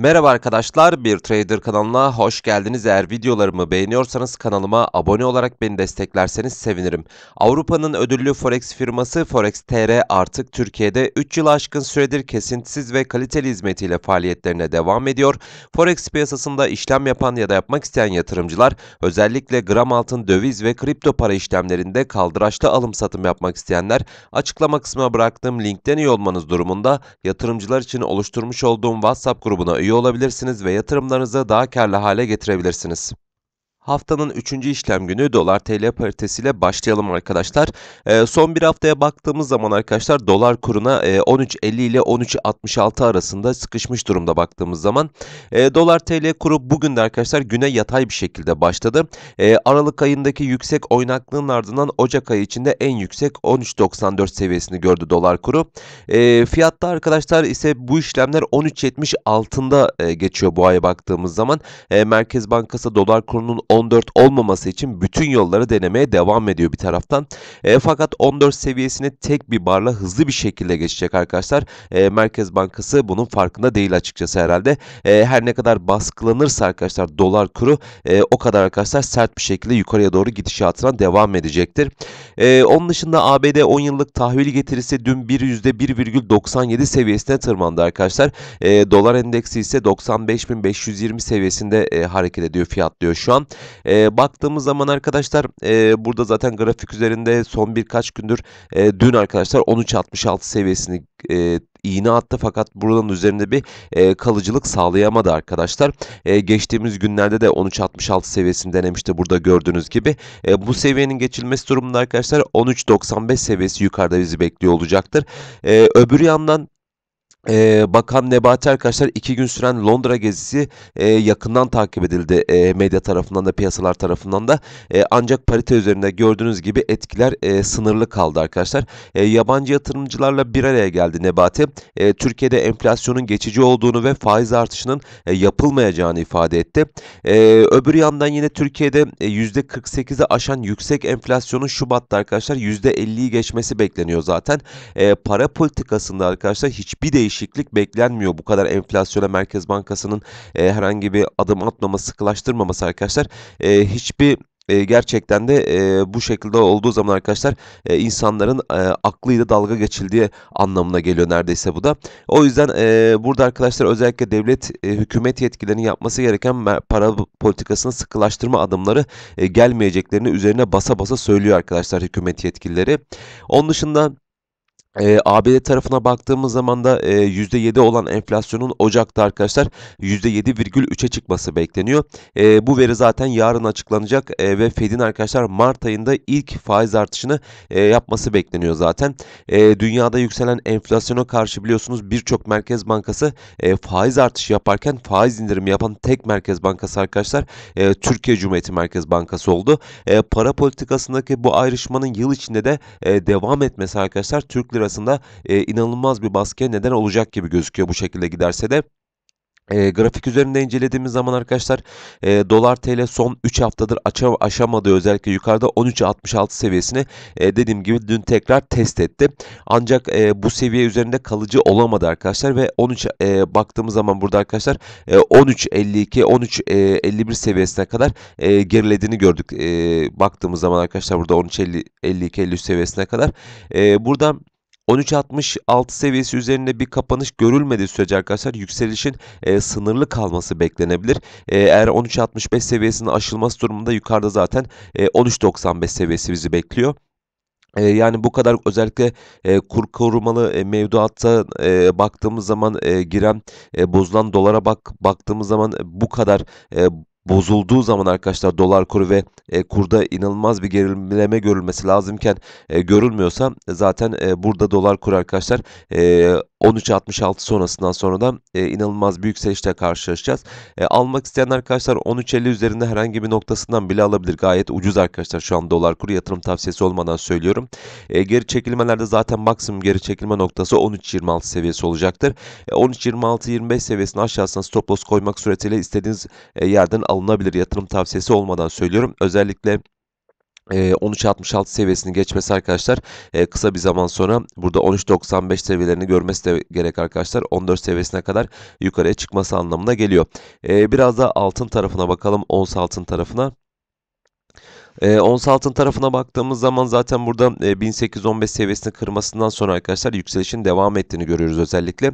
Merhaba arkadaşlar, Bir Trader kanalına hoş geldiniz. Eğer videolarımı beğeniyorsanız kanalıma abone olarak beni desteklerseniz sevinirim. Avrupa'nın ödüllü Forex firması Forex TR artık Türkiye'de 3 yıl aşkın süredir kesintisiz ve kaliteli hizmetiyle faaliyetlerine devam ediyor. Forex piyasasında işlem yapan ya da yapmak isteyen yatırımcılar özellikle gram altın, döviz ve kripto para işlemlerinde kaldıraçlı alım satım yapmak isteyenler açıklama kısmına bıraktığım linkten iyi olmanız durumunda yatırımcılar için oluşturmuş olduğum WhatsApp grubuna üye üye olabilirsiniz ve yatırımlarınızı daha karlı hale getirebilirsiniz. Haftanın 3. işlem günü dolar TL paritesiyle başlayalım arkadaşlar. E, son bir haftaya baktığımız zaman arkadaşlar dolar kuruna e, 13.50 ile 13.66 arasında sıkışmış durumda baktığımız zaman. E, dolar TL kuru bugün de arkadaşlar güne yatay bir şekilde başladı. E, Aralık ayındaki yüksek oynaklığın ardından Ocak ayı içinde en yüksek 13.94 seviyesini gördü dolar kuru. E, fiyatta arkadaşlar ise bu işlemler 13.70 altında e, geçiyor bu aya baktığımız zaman. E, Merkez Bankası dolar kurunun 14 olmaması için bütün yolları denemeye devam ediyor bir taraftan. E, fakat 14 seviyesini tek bir barla hızlı bir şekilde geçecek arkadaşlar. E, Merkez Bankası bunun farkında değil açıkçası herhalde. E, her ne kadar baskılanırsa arkadaşlar dolar kuru e, o kadar arkadaşlar sert bir şekilde yukarıya doğru gidişatına devam edecektir. E, onun dışında ABD 10 yıllık tahvil getirisi dün bir %1,97 seviyesine tırmandı arkadaşlar. E, dolar endeksi ise 95.520 seviyesinde e, hareket ediyor fiyatlıyor şu an. E, baktığımız zaman arkadaşlar e, burada zaten grafik üzerinde son birkaç gündür e, dün arkadaşlar 13.66 seviyesini e, iğne attı fakat buradan üzerinde bir e, kalıcılık sağlayamadı arkadaşlar. E, geçtiğimiz günlerde de 13.66 seviyesini denemişti burada gördüğünüz gibi. E, bu seviyenin geçilmesi durumunda arkadaşlar 13.95 seviyesi yukarıda bizi bekliyor olacaktır. E, öbür yandan e, Bakan Nebati arkadaşlar iki gün süren Londra gezisi e, yakından takip edildi e, medya tarafından da piyasalar tarafından da e, ancak parite üzerinde gördüğünüz gibi etkiler e, sınırlı kaldı arkadaşlar. E, yabancı yatırımcılarla bir araya geldi Nebati. E, Türkiye'de enflasyonun geçici olduğunu ve faiz artışının e, yapılmayacağını ifade etti. E, öbür yandan yine Türkiye'de e, %48'i aşan yüksek enflasyonun Şubat'ta arkadaşlar %50'yi geçmesi bekleniyor zaten. E, para politikasında arkadaşlar hiçbir değişiklik değişiklik beklenmiyor. Bu kadar enflasyona Merkez Bankası'nın e, herhangi bir adım atmaması, sıkılaştırmaması arkadaşlar e, hiçbir e, gerçekten de e, bu şekilde olduğu zaman arkadaşlar e, insanların e, aklıyla dalga geçildiği anlamına geliyor neredeyse bu da. O yüzden e, burada arkadaşlar özellikle devlet e, hükümet yetkilerinin yapması gereken para politikasını sıkılaştırma adımları e, gelmeyeceklerini üzerine basa basa söylüyor arkadaşlar hükümet yetkilileri. Onun dışında e, ee, ABD tarafına baktığımız zaman da e, %7 olan enflasyonun Ocak'ta arkadaşlar %7,3'e çıkması bekleniyor. E, bu veri zaten yarın açıklanacak e, ve Fed'in arkadaşlar Mart ayında ilk faiz artışını e, yapması bekleniyor zaten. E, dünyada yükselen enflasyona karşı biliyorsunuz birçok merkez bankası e, faiz artışı yaparken faiz indirimi yapan tek merkez bankası arkadaşlar e, Türkiye Cumhuriyeti Merkez Bankası oldu. E, para politikasındaki bu ayrışmanın yıl içinde de e, devam etmesi arkadaşlar Türk lirası arasında e, inanılmaz bir baskıya neden olacak gibi gözüküyor bu şekilde giderse de. E, grafik üzerinde incelediğimiz zaman arkadaşlar e, dolar tl son 3 haftadır aça, aşamadığı özellikle yukarıda 13.66 seviyesini e, dediğim gibi dün tekrar test etti. Ancak e, bu seviye üzerinde kalıcı olamadı arkadaşlar ve 13 e, baktığımız zaman burada arkadaşlar e, 13.52 13.51 e, seviyesine kadar e, gerilediğini gördük. E, baktığımız zaman arkadaşlar burada 13.52 53 seviyesine kadar. E, buradan 13.66 seviyesi üzerinde bir kapanış görülmediği sürece arkadaşlar yükselişin e, sınırlı kalması beklenebilir. E, eğer 13.65 seviyesinin aşılması durumunda yukarıda zaten e, 13.95 seviyesi bizi bekliyor. E, yani bu kadar özellikle e, kur korumalı e, mevduatta e, baktığımız zaman e, giren e, bozulan dolara bak baktığımız zaman e, bu kadar e, bozulduğu zaman arkadaşlar dolar kuru ve e, kurda inanılmaz bir gerilme görülmesi lazımken e, görülmüyorsa zaten e, burada dolar kuru arkadaşlar e, 13.66 sonrasından sonra da e, inanılmaz büyük seçte karşılaşacağız. E, almak isteyen arkadaşlar 13.50 üzerinde herhangi bir noktasından bile alabilir. Gayet ucuz arkadaşlar şu an dolar kuru yatırım tavsiyesi olmadan söylüyorum. E, geri çekilmelerde zaten maksimum geri çekilme noktası 13.26 seviyesi olacaktır. E, 13.26-25 seviyesinin aşağısına stop loss koymak suretiyle istediğiniz e, yerden alınabilir. Yatırım tavsiyesi olmadan söylüyorum. Özellikle 13.66 ee, seviyesini geçmesi arkadaşlar ee, kısa bir zaman sonra burada 13.95 seviyelerini görmesi de gerek arkadaşlar. 14 seviyesine kadar yukarıya çıkması anlamına geliyor. Ee, biraz da altın tarafına bakalım. Ons altın tarafına. E, ons altın tarafına baktığımız zaman zaten burada e, 1815 seviyesini kırmasından sonra arkadaşlar yükselişin devam ettiğini görüyoruz özellikle.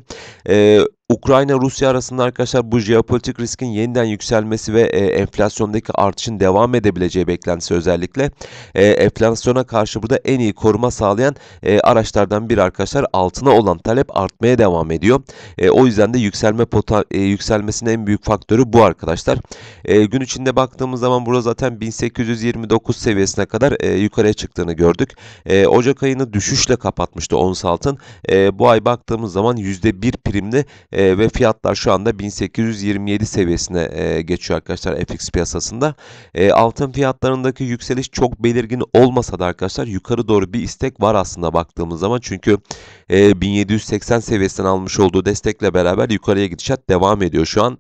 E, Ukrayna-Rusya arasında arkadaşlar bu jeopolitik riskin yeniden yükselmesi ve e, enflasyondaki artışın devam edebileceği beklentisi özellikle e, enflasyona karşı burada en iyi koruma sağlayan e, araçlardan bir arkadaşlar altına olan talep artmaya devam ediyor. E, o yüzden de yükselme poten, e, yükselmesinin en büyük faktörü bu arkadaşlar. E, gün içinde baktığımız zaman burada zaten 1829 seviyesine kadar e, yukarıya çıktığını gördük. E, Ocak ayını düşüşle kapatmıştı ons altın. E, bu ay baktığımız zaman %1 primli e, ee, ve fiyatlar şu anda 1827 seviyesine e, geçiyor arkadaşlar FX piyasasında. E, altın fiyatlarındaki yükseliş çok belirgin olmasa da arkadaşlar yukarı doğru bir istek var aslında baktığımız zaman. Çünkü e, 1780 seviyesinden almış olduğu destekle beraber yukarıya gidişat devam ediyor şu an.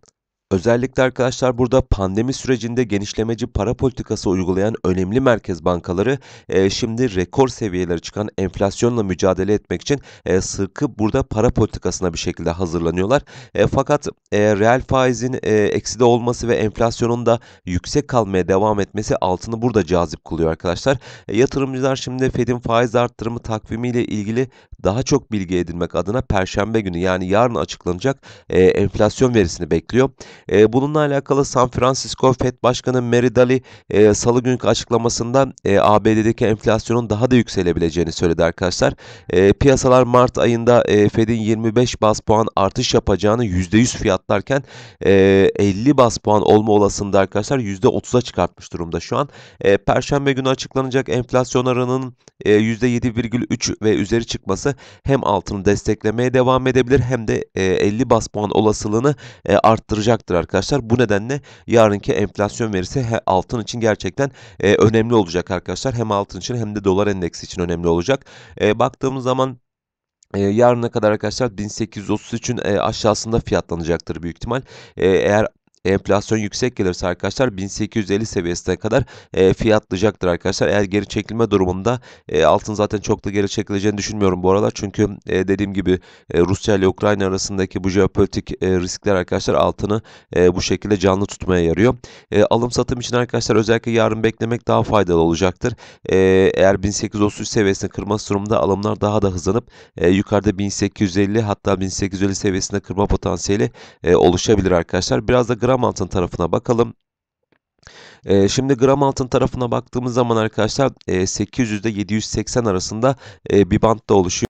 Özellikle arkadaşlar burada pandemi sürecinde genişlemeci para politikası uygulayan önemli merkez bankaları e, şimdi rekor seviyeleri çıkan enflasyonla mücadele etmek için e, sırkı burada para politikasına bir şekilde hazırlanıyorlar. E, fakat e, reel faizin e, ekside olması ve enflasyonun da yüksek kalmaya devam etmesi altını burada cazip kılıyor arkadaşlar. E, yatırımcılar şimdi Fed'in faiz arttırımı takvimiyle ilgili daha çok bilgi edinmek adına perşembe günü yani yarın açıklanacak e, enflasyon verisini bekliyor. E, bununla alakalı San Francisco Fed Başkanı Mary Daly e, salı günkü açıklamasında e, ABD'deki enflasyonun daha da yükselebileceğini söyledi arkadaşlar. E, piyasalar Mart ayında e, Fed'in 25 bas puan artış yapacağını %100 fiyatlarken e, 50 bas puan olma olasılığında arkadaşlar %30'a çıkartmış durumda şu an. E, Perşembe günü açıklanacak enflasyon oranının e, %7,3 ve üzeri çıkması hem altını desteklemeye devam edebilir hem de e, 50 bas puan olasılığını e, arttıracaktır olacaktır arkadaşlar. Bu nedenle yarınki enflasyon verisi altın için gerçekten e, önemli olacak arkadaşlar. Hem altın için hem de dolar endeksi için önemli olacak. E, baktığımız zaman e, yarına kadar arkadaşlar 1833'ün e, aşağısında fiyatlanacaktır büyük ihtimal. E, eğer enflasyon yüksek gelirse arkadaşlar 1850 seviyesine kadar e, fiyatlayacaktır arkadaşlar. Eğer geri çekilme durumunda e, altın zaten çok da geri çekileceğini düşünmüyorum bu aralar. Çünkü e, dediğim gibi e, Rusya ile Ukrayna arasındaki bu jeopolitik e, riskler arkadaşlar altını e, bu şekilde canlı tutmaya yarıyor. E, alım satım için arkadaşlar özellikle yarın beklemek daha faydalı olacaktır. E, eğer 1833 seviyesini kırması durumda alımlar daha da hızlanıp e, yukarıda 1850 hatta 1850 seviyesinde kırma potansiyeli e, oluşabilir arkadaşlar. Biraz da gram gram altın tarafına bakalım. Ee, şimdi gram altın tarafına baktığımız zaman arkadaşlar e, 800 ile 780 arasında e, bir bantta oluşuyor.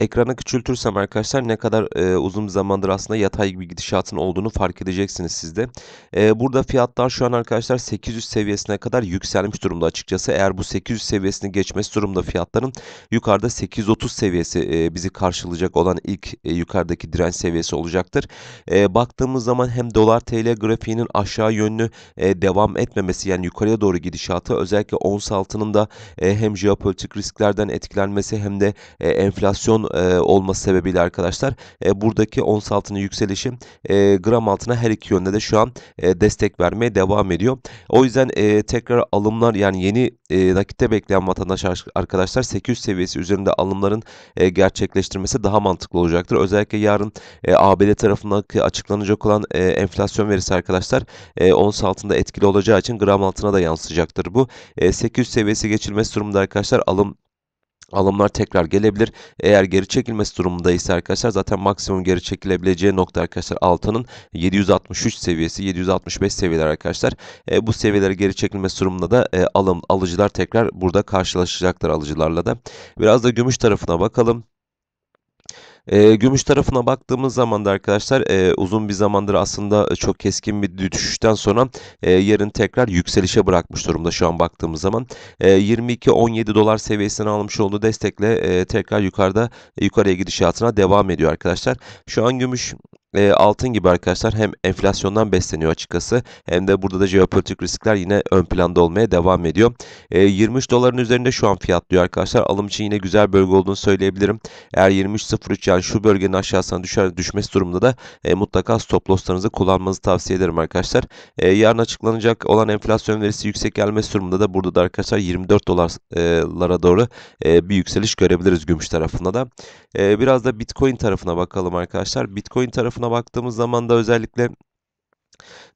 Ekranı küçültürsem arkadaşlar ne kadar e, uzun zamandır aslında yatay bir gidişatın olduğunu fark edeceksiniz sizde. E, burada fiyatlar şu an arkadaşlar 800 seviyesine kadar yükselmiş durumda açıkçası. Eğer bu 800 seviyesini geçmesi durumda fiyatların yukarıda 830 seviyesi e, bizi karşılayacak olan ilk e, yukarıdaki direnç seviyesi olacaktır. E, baktığımız zaman hem dolar TL grafiğinin aşağı yönlü e, devam etmemesi yani yukarıya doğru gidişatı özellikle ons altının da e, hem jeopolitik risklerden etkilenmesi hem de e, enflasyon e, olması sebebiyle arkadaşlar e, buradaki ons altının yükselişi e, gram altına her iki yönde de şu an e, destek vermeye devam ediyor. O yüzden e, tekrar alımlar yani yeni e, nakitte bekleyen vatandaş arkadaşlar 800 seviyesi üzerinde alımların e, gerçekleştirmesi daha mantıklı olacaktır. Özellikle yarın e, ABD tarafından açıklanacak olan e, enflasyon verisi arkadaşlar e, ons altında etkili olacağı için gram altına da yansıyacaktır bu. E, 800 seviyesi geçilmesi durumunda arkadaşlar alım alımlar tekrar gelebilir. Eğer geri çekilmesi durumunda ise arkadaşlar zaten maksimum geri çekilebileceği nokta arkadaşlar altının 763 seviyesi 765 seviyeler arkadaşlar. E, bu seviyelere geri çekilmesi durumunda da e, alım alıcılar tekrar burada karşılaşacaklar alıcılarla da. Biraz da gümüş tarafına bakalım. E, gümüş tarafına baktığımız zaman da arkadaşlar e, uzun bir zamandır aslında e, çok keskin bir düşüşten sonra e, yarın tekrar yükselişe bırakmış durumda şu an baktığımız zaman. E, 22-17 dolar seviyesine almış olduğu destekle e, tekrar yukarıda e, yukarıya gidişatına devam ediyor arkadaşlar. Şu an gümüş e, altın gibi arkadaşlar hem enflasyondan besleniyor açıkçası hem de burada da jeopolitik riskler yine ön planda olmaya devam ediyor. E, 23 doların üzerinde şu an fiyatlıyor arkadaşlar. Alım için yine güzel bölge olduğunu söyleyebilirim. Eğer 23.03 yani şu bölgenin aşağısına düşer düşmesi durumunda da e, mutlaka stop losslarınızı kullanmanızı tavsiye ederim arkadaşlar. E, yarın açıklanacak olan enflasyon verisi yüksek gelmesi durumunda da burada da arkadaşlar 24 dolarlara doğru e, bir yükseliş görebiliriz gümüş tarafında da. E, biraz da Bitcoin tarafına bakalım arkadaşlar. Bitcoin tarafına baktığımız zaman da özellikle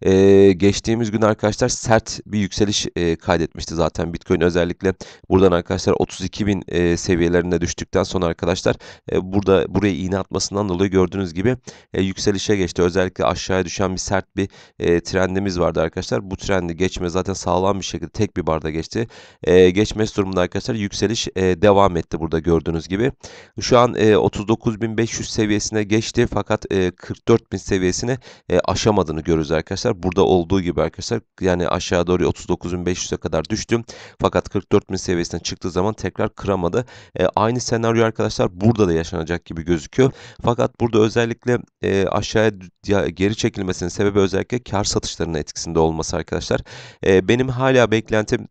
e, geçtiğimiz gün arkadaşlar sert bir yükseliş e, kaydetmişti zaten. Bitcoin özellikle buradan arkadaşlar 32 bin e, seviyelerine düştükten sonra arkadaşlar e, burada buraya iğne atmasından dolayı gördüğünüz gibi e, yükselişe geçti. Özellikle aşağıya düşen bir sert bir e, trendimiz vardı arkadaşlar. Bu trendi geçme zaten sağlam bir şekilde tek bir barda geçti. E, geçmesi durumunda arkadaşlar yükseliş e, devam etti burada gördüğünüz gibi. Şu an e, 39.500 seviyesine geçti fakat e, 44.000 seviyesine e, aşamadığını görürüz arkadaşlar arkadaşlar. Burada olduğu gibi arkadaşlar yani aşağı doğru 39.500'e kadar düştüm Fakat 44.000 seviyesine çıktığı zaman tekrar kıramadı. E, aynı senaryo arkadaşlar burada da yaşanacak gibi gözüküyor. Fakat burada özellikle e, aşağıya geri çekilmesinin sebebi özellikle kar satışlarının etkisinde olması arkadaşlar. E, benim hala beklentim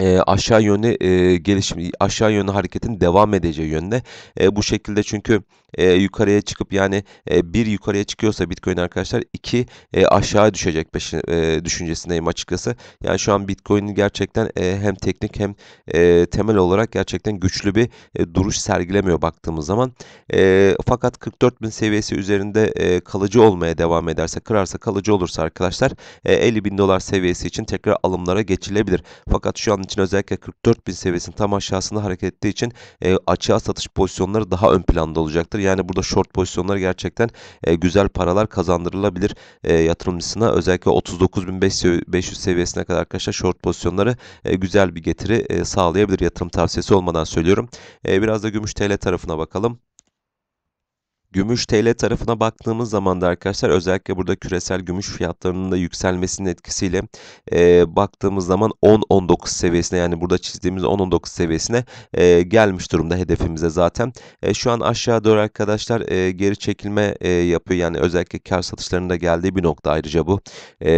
e, aşağı yönü e, gelişim aşağı yönü hareketin devam edeceği yönde. E, bu şekilde çünkü e, yukarıya çıkıp yani e, bir yukarıya çıkıyorsa Bitcoin arkadaşlar iki e, aşağı düşecek peşin, e, düşüncesindeyim açıkçası. Yani şu an Bitcoin'in gerçekten e, hem teknik hem e, temel olarak gerçekten güçlü bir e, duruş sergilemiyor baktığımız zaman. E, fakat 44 bin seviyesi üzerinde e, kalıcı olmaya devam ederse kırarsa kalıcı olursa arkadaşlar e, 50 bin dolar seviyesi için tekrar alımlara geçilebilir. Fakat şu an için özellikle 44 bin seviyesinin tam aşağısında hareket ettiği için e, açığa satış pozisyonları daha ön planda olacaktır. Yani burada short pozisyonları gerçekten e, güzel paralar kazandırılabilir e, yatırımcısına. Özellikle 39.500 seviyesine kadar arkadaşlar short pozisyonları e, güzel bir getiri e, sağlayabilir. Yatırım tavsiyesi olmadan söylüyorum. E, biraz da gümüş TL tarafına bakalım. Gümüş TL tarafına baktığımız zaman da arkadaşlar özellikle burada küresel gümüş fiyatlarının da yükselmesinin etkisiyle e, baktığımız zaman 10-19 seviyesine yani burada çizdiğimiz 10-19 seviyesine e, gelmiş durumda hedefimize zaten. E, şu an aşağı doğru arkadaşlar e, geri çekilme e, yapıyor yani özellikle kar satışlarında geldiği bir nokta ayrıca bu. E,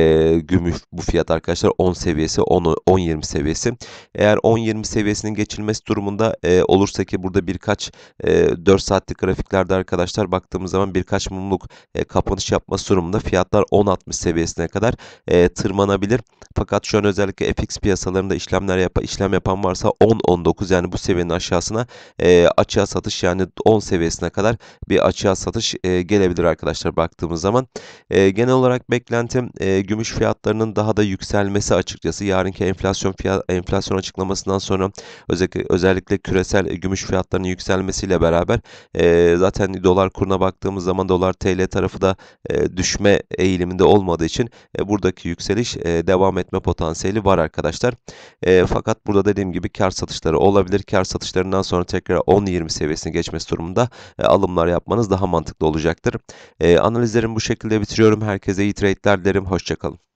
gümüş bu fiyat arkadaşlar 10 seviyesi 10-20 seviyesi. Eğer 10-20 seviyesinin geçilmesi durumunda e, olursa ki burada birkaç e, 4 saatlik grafiklerde arkadaşlar arkadaşlar baktığımız zaman birkaç mumluk e, kapanış yapması durumunda fiyatlar 10.60 seviyesine kadar e, tırmanabilir. Fakat şu an özellikle FX piyasalarında işlemler yap işlem yapan varsa 10.19 yani bu seviyenin aşağısına e, açığa satış yani 10 seviyesine kadar bir açığa satış e, gelebilir arkadaşlar baktığımız zaman. E, genel olarak beklentim e, gümüş fiyatlarının daha da yükselmesi açıkçası. Yarınki enflasyon fiyat enflasyon açıklamasından sonra özellikle özellikle küresel e, gümüş fiyatlarının yükselmesiyle beraber e, zaten dolar dolar kuruna baktığımız zaman dolar TL tarafı da e, düşme eğiliminde olmadığı için e, buradaki yükseliş e, devam etme potansiyeli var arkadaşlar. E, fakat burada dediğim gibi kar satışları olabilir. Kar satışlarından sonra tekrar 10-20 seviyesini geçmesi durumunda e, alımlar yapmanız daha mantıklı olacaktır. E, analizlerimi bu şekilde bitiriyorum. Herkese iyi trade'ler dilerim. Hoşçakalın.